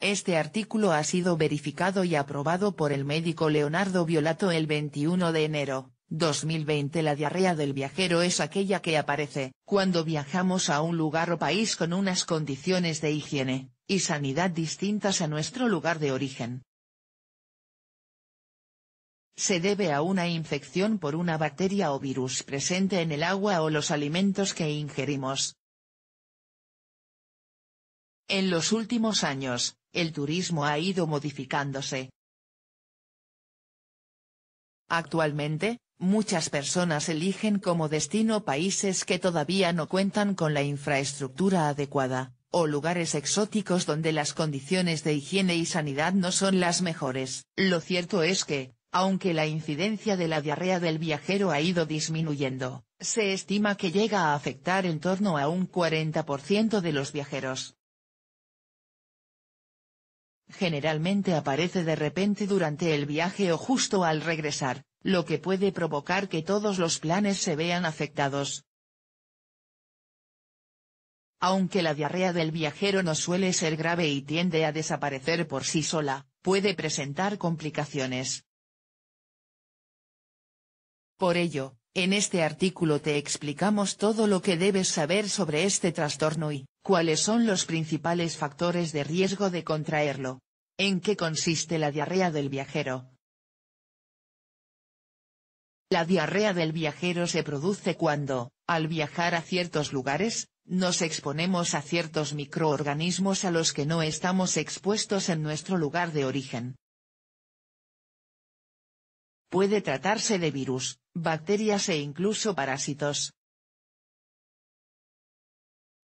Este artículo ha sido verificado y aprobado por el médico Leonardo Violato el 21 de enero. 2020 La diarrea del viajero es aquella que aparece, cuando viajamos a un lugar o país con unas condiciones de higiene, y sanidad distintas a nuestro lugar de origen. Se debe a una infección por una bacteria o virus presente en el agua o los alimentos que ingerimos. En los últimos años, el turismo ha ido modificándose. Actualmente, muchas personas eligen como destino países que todavía no cuentan con la infraestructura adecuada, o lugares exóticos donde las condiciones de higiene y sanidad no son las mejores. Lo cierto es que, aunque la incidencia de la diarrea del viajero ha ido disminuyendo, se estima que llega a afectar en torno a un 40% de los viajeros. Generalmente aparece de repente durante el viaje o justo al regresar, lo que puede provocar que todos los planes se vean afectados. Aunque la diarrea del viajero no suele ser grave y tiende a desaparecer por sí sola, puede presentar complicaciones. Por ello, en este artículo te explicamos todo lo que debes saber sobre este trastorno y, cuáles son los principales factores de riesgo de contraerlo. ¿En qué consiste la diarrea del viajero? La diarrea del viajero se produce cuando, al viajar a ciertos lugares, nos exponemos a ciertos microorganismos a los que no estamos expuestos en nuestro lugar de origen. Puede tratarse de virus, bacterias e incluso parásitos.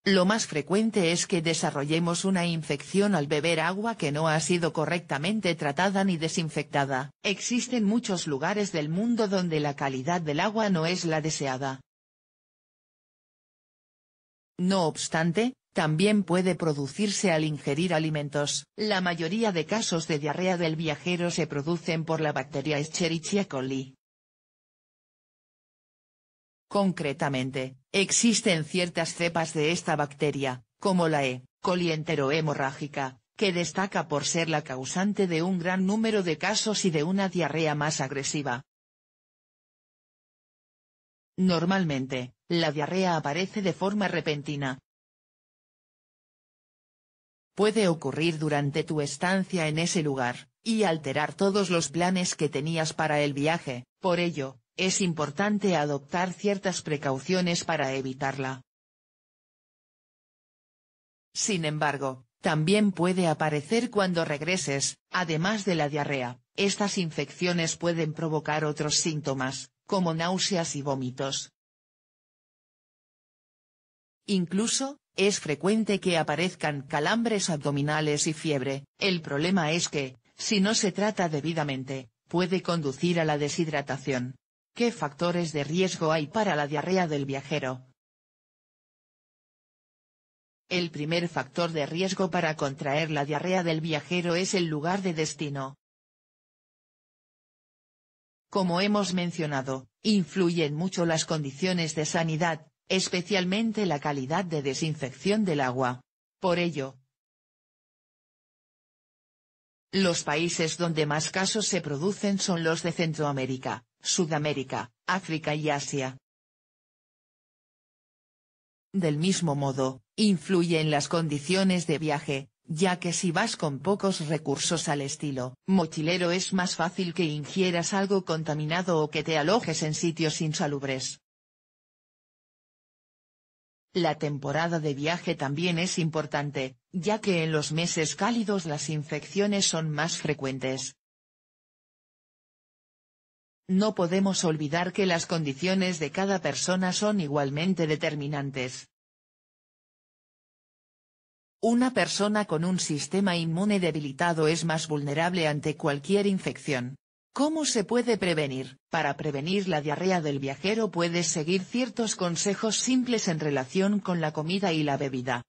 Lo más frecuente es que desarrollemos una infección al beber agua que no ha sido correctamente tratada ni desinfectada. Existen muchos lugares del mundo donde la calidad del agua no es la deseada. No obstante, también puede producirse al ingerir alimentos. La mayoría de casos de diarrea del viajero se producen por la bacteria Escherichia coli. Concretamente, existen ciertas cepas de esta bacteria, como la E. coli enterohemorrágica, que destaca por ser la causante de un gran número de casos y de una diarrea más agresiva. Normalmente, la diarrea aparece de forma repentina. Puede ocurrir durante tu estancia en ese lugar, y alterar todos los planes que tenías para el viaje, por ello, es importante adoptar ciertas precauciones para evitarla. Sin embargo, también puede aparecer cuando regreses, además de la diarrea, estas infecciones pueden provocar otros síntomas, como náuseas y vómitos. Incluso, es frecuente que aparezcan calambres abdominales y fiebre, el problema es que, si no se trata debidamente, puede conducir a la deshidratación. ¿Qué factores de riesgo hay para la diarrea del viajero? El primer factor de riesgo para contraer la diarrea del viajero es el lugar de destino. Como hemos mencionado, influyen mucho las condiciones de sanidad, especialmente la calidad de desinfección del agua. Por ello, los países donde más casos se producen son los de Centroamérica, Sudamérica, África y Asia. Del mismo modo, influye en las condiciones de viaje, ya que si vas con pocos recursos al estilo mochilero es más fácil que ingieras algo contaminado o que te alojes en sitios insalubres. La temporada de viaje también es importante, ya que en los meses cálidos las infecciones son más frecuentes, no podemos olvidar que las condiciones de cada persona son igualmente determinantes. Una persona con un sistema inmune debilitado es más vulnerable ante cualquier infección. ¿Cómo se puede prevenir? Para prevenir la diarrea del viajero puedes seguir ciertos consejos simples en relación con la comida y la bebida.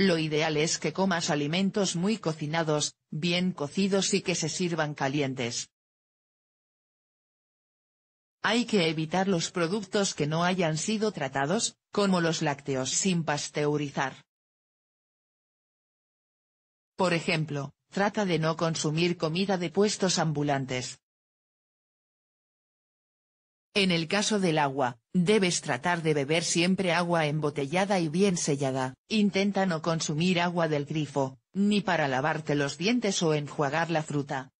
Lo ideal es que comas alimentos muy cocinados, bien cocidos y que se sirvan calientes. Hay que evitar los productos que no hayan sido tratados, como los lácteos sin pasteurizar. Por ejemplo, trata de no consumir comida de puestos ambulantes. En el caso del agua, debes tratar de beber siempre agua embotellada y bien sellada. Intenta no consumir agua del grifo, ni para lavarte los dientes o enjuagar la fruta.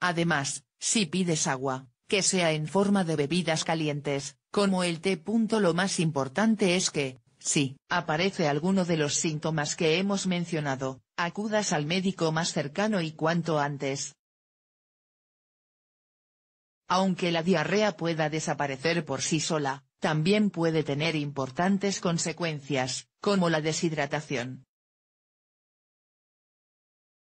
Además, si pides agua, que sea en forma de bebidas calientes, como el té. Lo más importante es que, si aparece alguno de los síntomas que hemos mencionado, acudas al médico más cercano y cuanto antes. Aunque la diarrea pueda desaparecer por sí sola, también puede tener importantes consecuencias, como la deshidratación,